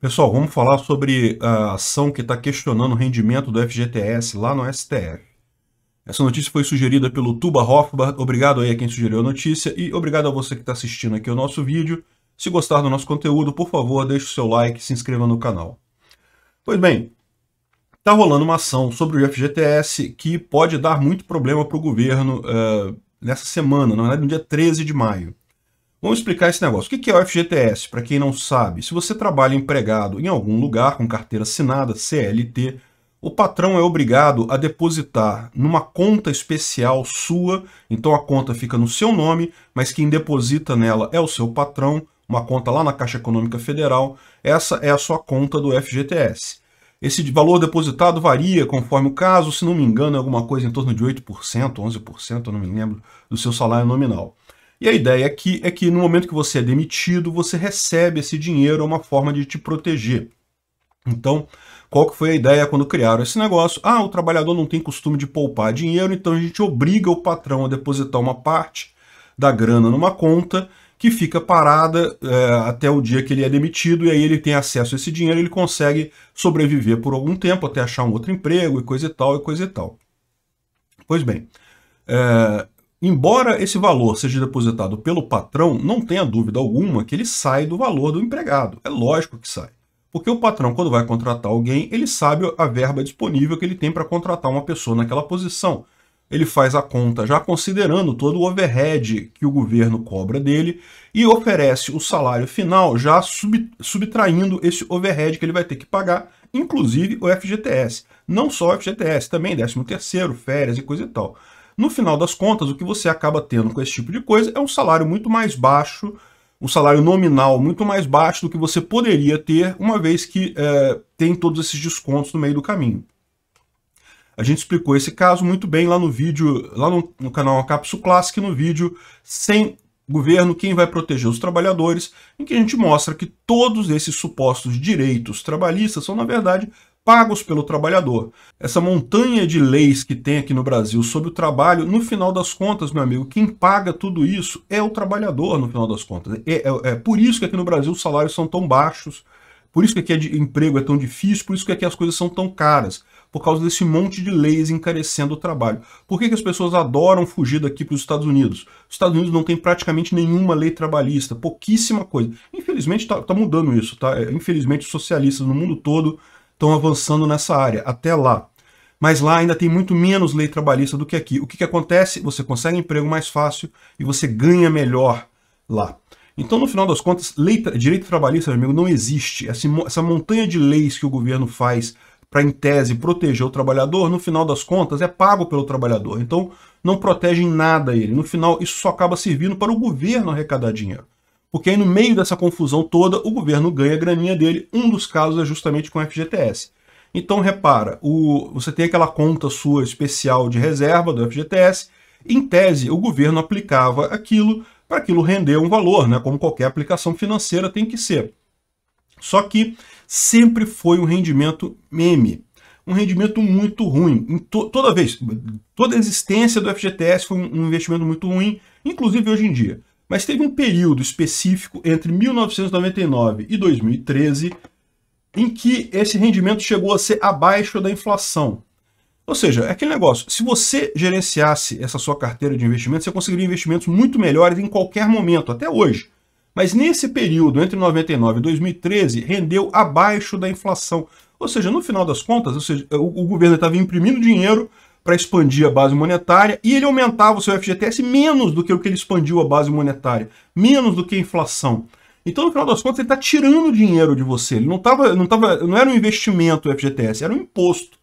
Pessoal, vamos falar sobre a ação que está questionando o rendimento do FGTS lá no STF. Essa notícia foi sugerida pelo Tuba Hofbart. Obrigado aí a quem sugeriu a notícia e obrigado a você que está assistindo aqui o nosso vídeo. Se gostar do nosso conteúdo, por favor, deixe o seu like e se inscreva no canal. Pois bem, está rolando uma ação sobre o FGTS que pode dar muito problema para o governo uh, nessa semana, na verdade no dia 13 de maio. Vamos explicar esse negócio. O que é o FGTS? Para quem não sabe, se você trabalha empregado em algum lugar com carteira assinada, CLT, o patrão é obrigado a depositar numa conta especial sua, então a conta fica no seu nome, mas quem deposita nela é o seu patrão, uma conta lá na Caixa Econômica Federal, essa é a sua conta do FGTS. Esse valor depositado varia conforme o caso, se não me engano, é alguma coisa em torno de 8%, 11%, eu não me lembro, do seu salário nominal. E a ideia aqui é, é que no momento que você é demitido, você recebe esse dinheiro, é uma forma de te proteger. Então, qual que foi a ideia quando criaram esse negócio? Ah, o trabalhador não tem costume de poupar dinheiro, então a gente obriga o patrão a depositar uma parte da grana numa conta que fica parada é, até o dia que ele é demitido e aí ele tem acesso a esse dinheiro, ele consegue sobreviver por algum tempo até achar um outro emprego e coisa e tal e coisa e tal. Pois bem, é, Embora esse valor seja depositado pelo patrão, não tenha dúvida alguma que ele sai do valor do empregado. É lógico que sai. Porque o patrão, quando vai contratar alguém, ele sabe a verba disponível que ele tem para contratar uma pessoa naquela posição. Ele faz a conta já considerando todo o overhead que o governo cobra dele e oferece o salário final já sub, subtraindo esse overhead que ele vai ter que pagar, inclusive o FGTS. Não só o FGTS, também 13 terceiro, férias e coisa e tal. No final das contas, o que você acaba tendo com esse tipo de coisa é um salário muito mais baixo, um salário nominal muito mais baixo do que você poderia ter, uma vez que é, tem todos esses descontos no meio do caminho. A gente explicou esse caso muito bem lá no vídeo, lá no, no canal Acapsu Classic, no vídeo sem governo, quem vai proteger os trabalhadores, em que a gente mostra que todos esses supostos direitos trabalhistas são, na verdade, pagos pelo trabalhador. Essa montanha de leis que tem aqui no Brasil sobre o trabalho, no final das contas, meu amigo, quem paga tudo isso é o trabalhador, no final das contas. É, é, é por isso que aqui no Brasil os salários são tão baixos, por isso que aqui o é emprego é tão difícil, por isso que aqui as coisas são tão caras, por causa desse monte de leis encarecendo o trabalho. Por que, que as pessoas adoram fugir daqui para os Estados Unidos? Os Estados Unidos não tem praticamente nenhuma lei trabalhista, pouquíssima coisa. Infelizmente está tá mudando isso, tá? É, infelizmente os socialistas no mundo todo estão avançando nessa área, até lá. Mas lá ainda tem muito menos lei trabalhista do que aqui. O que, que acontece? Você consegue emprego mais fácil e você ganha melhor lá. Então, no final das contas, lei, direito trabalhista, meu amigo, não existe. Essa, essa montanha de leis que o governo faz para, em tese, proteger o trabalhador, no final das contas, é pago pelo trabalhador. Então, não protege em nada ele. No final, isso só acaba servindo para o governo arrecadar dinheiro. Porque aí no meio dessa confusão toda, o governo ganha a graninha dele. Um dos casos é justamente com o FGTS. Então repara, o, você tem aquela conta sua especial de reserva do FGTS. Em tese, o governo aplicava aquilo para aquilo render um valor, né? como qualquer aplicação financeira tem que ser. Só que sempre foi um rendimento meme, um rendimento muito ruim. To, toda vez, toda a existência do FGTS foi um investimento muito ruim, inclusive hoje em dia. Mas teve um período específico entre 1999 e 2013 em que esse rendimento chegou a ser abaixo da inflação. Ou seja, é aquele negócio, se você gerenciasse essa sua carteira de investimentos, você conseguiria investimentos muito melhores em qualquer momento, até hoje. Mas nesse período, entre 99 e 2013, rendeu abaixo da inflação. Ou seja, no final das contas, seja, o, o governo estava imprimindo dinheiro para expandir a base monetária e ele aumentava o seu FGTS menos do que o que ele expandiu a base monetária, menos do que a inflação. Então, no final das contas, ele está tirando dinheiro de você. Ele não, tava, não, tava, não era um investimento o FGTS, era um imposto.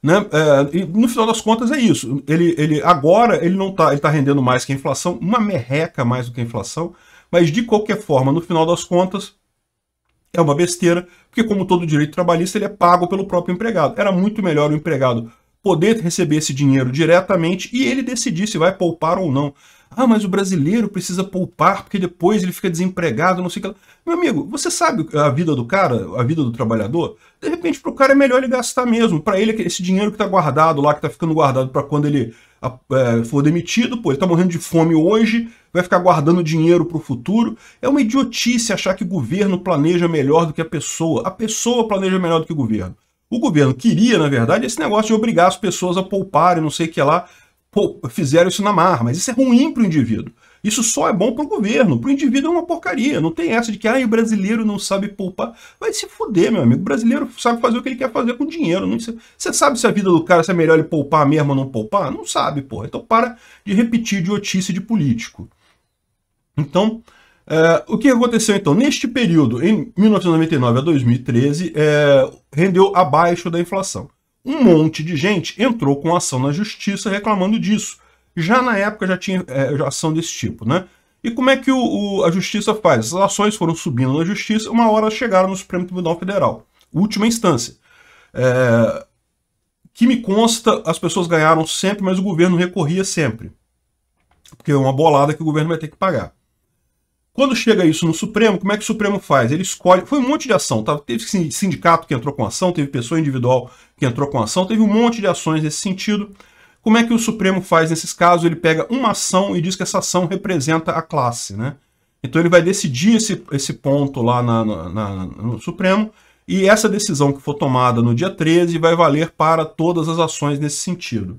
Né? É, no final das contas é isso. Ele, ele agora ele não está, ele está rendendo mais que a inflação, uma merreca mais do que a inflação, mas de qualquer forma, no final das contas, é uma besteira, porque como todo direito trabalhista, ele é pago pelo próprio empregado. Era muito melhor o empregado poder receber esse dinheiro diretamente e ele decidir se vai poupar ou não. Ah, mas o brasileiro precisa poupar porque depois ele fica desempregado, não sei o que. Lá. Meu amigo, você sabe a vida do cara, a vida do trabalhador? De repente, para o cara é melhor ele gastar mesmo. Para ele, esse dinheiro que está guardado lá, que está ficando guardado para quando ele é, for demitido, pô, ele está morrendo de fome hoje, vai ficar guardando dinheiro para o futuro. É uma idiotice achar que o governo planeja melhor do que a pessoa. A pessoa planeja melhor do que o governo. O governo queria, na verdade, esse negócio de obrigar as pessoas a pouparem, não sei o que lá, fizeram isso na marra, mas isso é ruim para o indivíduo. Isso só é bom para o governo, para o indivíduo é uma porcaria. Não tem essa de que ah, o brasileiro não sabe poupar. Vai se fuder, meu amigo. O brasileiro sabe fazer o que ele quer fazer com dinheiro. Não, você sabe se a vida do cara é melhor ele poupar mesmo ou não poupar? Não sabe, porra. Então para de repetir idiotice de político. Então, Uh, o que aconteceu então? Neste período, em 1999 a 2013, é, rendeu abaixo da inflação. Um monte de gente entrou com ação na justiça reclamando disso. Já na época já tinha é, ação desse tipo, né? E como é que o, o, a justiça faz? As ações foram subindo na justiça, uma hora chegaram no Supremo Tribunal Federal, última instância. É, que me consta, as pessoas ganharam sempre, mas o governo recorria sempre. Porque é uma bolada que o governo vai ter que pagar. Quando chega isso no Supremo, como é que o Supremo faz? Ele escolhe. Foi um monte de ação, tá? Teve sindicato que entrou com ação, teve pessoa individual que entrou com ação, teve um monte de ações nesse sentido. Como é que o Supremo faz nesses casos? Ele pega uma ação e diz que essa ação representa a classe, né? Então ele vai decidir esse, esse ponto lá na, na, na, no Supremo e essa decisão que for tomada no dia 13 vai valer para todas as ações nesse sentido.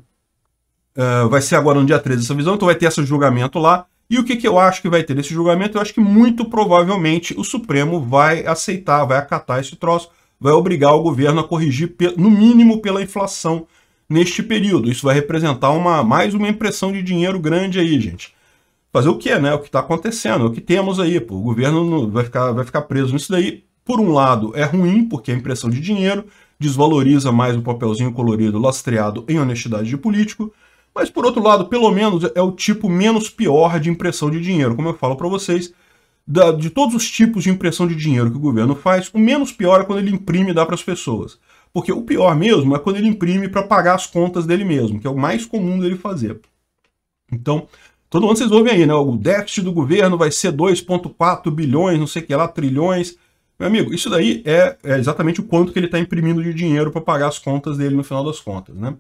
Uh, vai ser agora no dia 13 essa visão, então vai ter esse julgamento lá. E o que, que eu acho que vai ter nesse julgamento? Eu acho que muito provavelmente o Supremo vai aceitar, vai acatar esse troço, vai obrigar o governo a corrigir, no mínimo, pela inflação neste período. Isso vai representar uma, mais uma impressão de dinheiro grande aí, gente. Fazer o que, né? O que está acontecendo, o que temos aí. Pô. O governo vai, ficar, vai ficar preso nisso daí. Por um lado, é ruim, porque é impressão de dinheiro, desvaloriza mais o papelzinho colorido lastreado em honestidade de político. Mas por outro lado, pelo menos é o tipo menos pior de impressão de dinheiro. Como eu falo para vocês, da, de todos os tipos de impressão de dinheiro que o governo faz, o menos pior é quando ele imprime e dá para as pessoas. Porque o pior mesmo é quando ele imprime para pagar as contas dele mesmo, que é o mais comum dele fazer. Então, todo mundo vocês ouvem aí, né? O déficit do governo vai ser 2,4 bilhões, não sei o que lá, trilhões. Meu amigo, isso daí é, é exatamente o quanto que ele está imprimindo de dinheiro para pagar as contas dele no final das contas, né?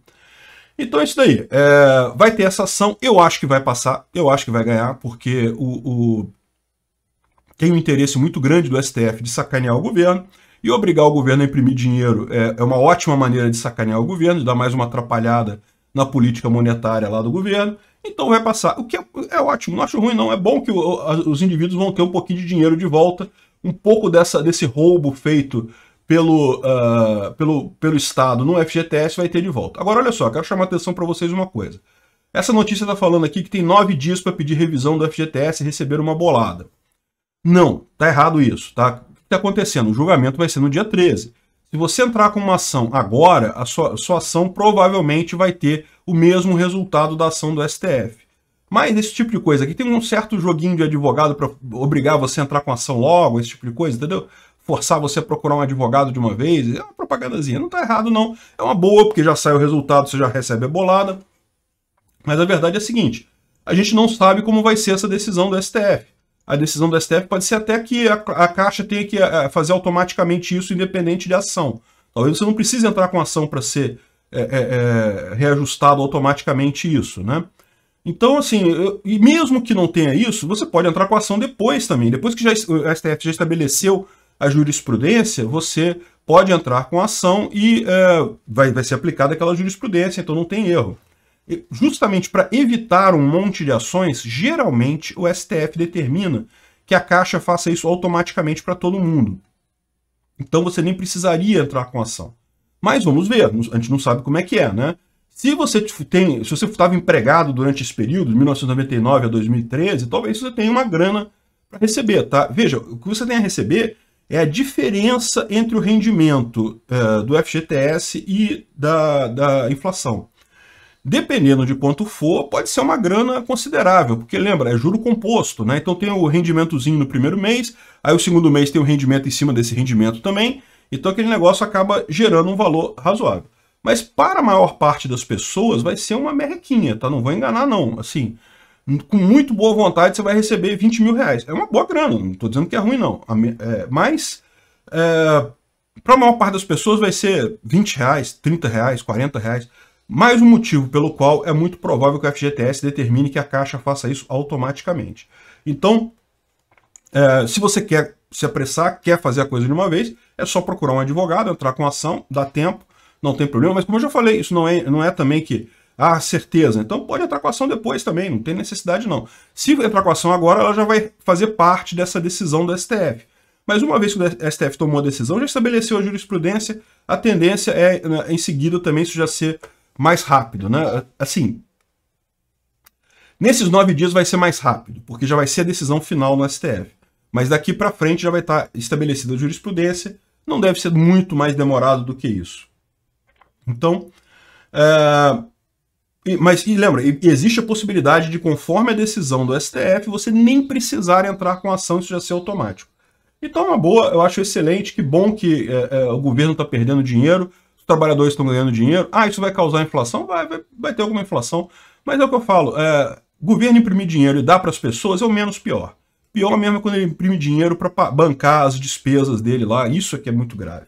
Então é isso daí. É, vai ter essa ação, eu acho que vai passar, eu acho que vai ganhar, porque o, o... tem um interesse muito grande do STF de sacanear o governo. E obrigar o governo a imprimir dinheiro é, é uma ótima maneira de sacanear o governo, de dar mais uma atrapalhada na política monetária lá do governo. Então vai passar. O que é, é ótimo, não acho ruim, não. É bom que o, a, os indivíduos vão ter um pouquinho de dinheiro de volta, um pouco dessa, desse roubo feito pelo, uh, pelo, pelo Estado no FGTS vai ter de volta. Agora, olha só, quero chamar a atenção para vocês uma coisa. Essa notícia está falando aqui que tem nove dias para pedir revisão do FGTS e receber uma bolada. Não, tá errado isso, tá? O que está acontecendo? O julgamento vai ser no dia 13. Se você entrar com uma ação agora, a sua, sua ação provavelmente vai ter o mesmo resultado da ação do STF. Mas esse tipo de coisa aqui tem um certo joguinho de advogado para obrigar você a entrar com ação logo, esse tipo de coisa, entendeu? forçar você a procurar um advogado de uma vez. É uma propagandazinha, não tá errado não. É uma boa, porque já sai o resultado, você já recebe a bolada. Mas a verdade é a seguinte, a gente não sabe como vai ser essa decisão do STF. A decisão do STF pode ser até que a, a Caixa tenha que eh, fazer automaticamente isso, independente de ação. Talvez você não precise entrar com ação para ser é, é, reajustado automaticamente isso, né? Então, assim, eu, e mesmo que não tenha isso, você pode entrar com ação depois também. Depois que já, o STF já estabeleceu a jurisprudência, você pode entrar com ação e é, vai, vai ser aplicada aquela jurisprudência, então não tem erro. E justamente para evitar um monte de ações, geralmente o STF determina que a Caixa faça isso automaticamente para todo mundo. Então você nem precisaria entrar com ação. Mas vamos ver, a gente não sabe como é que é, né? Se você tem, se você estava empregado durante esse período, de 1999 a 2013, talvez você tenha uma grana para receber, tá? Veja, o que você tem a receber é a diferença entre o rendimento eh, do FGTS e da, da inflação. Dependendo de quanto for, pode ser uma grana considerável, porque lembra, é juro composto, né? Então tem o rendimentozinho no primeiro mês, aí o segundo mês tem o rendimento em cima desse rendimento também, então aquele negócio acaba gerando um valor razoável. Mas para a maior parte das pessoas vai ser uma merrequinha, tá? Não vou enganar não, assim com muito boa vontade, você vai receber 20 mil reais. É uma boa grana, não estou dizendo que é ruim, não. É, mas, é, para a maior parte das pessoas, vai ser 20 reais, 30 reais, 40 reais. Mais um motivo pelo qual é muito provável que o FGTS determine que a Caixa faça isso automaticamente. Então, é, se você quer se apressar, quer fazer a coisa de uma vez, é só procurar um advogado, entrar com ação, dá tempo, não tem problema. Mas como eu já falei, isso não é, não é também que a ah, certeza. Então pode entrar com a ação depois também, não tem necessidade não. Se entrar com a ação agora, ela já vai fazer parte dessa decisão do STF. Mas uma vez que o STF tomou a decisão, já estabeleceu a jurisprudência, a tendência é, né, em seguida, também isso já ser mais rápido. Né? Assim, nesses nove dias vai ser mais rápido, porque já vai ser a decisão final no STF. Mas daqui para frente já vai estar tá estabelecida a jurisprudência, não deve ser muito mais demorado do que isso. Então, uh, mas e lembra, existe a possibilidade de, conforme a decisão do STF, você nem precisar entrar com ação, isso já ser automático. Então, é uma boa, eu acho excelente, que bom que é, é, o governo está perdendo dinheiro, os trabalhadores estão ganhando dinheiro. Ah, isso vai causar inflação? Vai, vai, vai, ter alguma inflação. Mas é o que eu falo, é, governo imprimir dinheiro e dar para as pessoas é o menos pior. Pior mesmo é quando ele imprime dinheiro para bancar as despesas dele lá, isso é que é muito grave.